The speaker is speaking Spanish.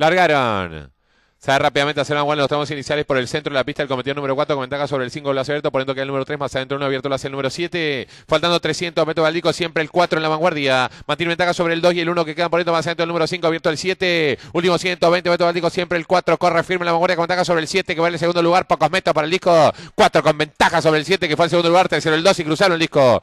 Largaron. Sale rápidamente a hacer una los tramos iniciales por el centro de la pista. El cometido número 4 con ventaja sobre el 5 lo hace abierto, poniendo que el número 3 más adentro 1, abierto lo hace el número 7. Faltando 300, Beto Baldico siempre el 4 en la vanguardia. Mantiene ventaja sobre el 2 y el 1 que quedan poniendo más adentro el número 5, abierto el 7. Último 120, Beto Baldico siempre el 4. Corre firme en la vanguardia con ventaja sobre el 7 que va en el segundo lugar. Pocos metros para el disco. 4 con ventaja sobre el 7 que fue el segundo lugar. Tercero el 2 y cruzaron el disco.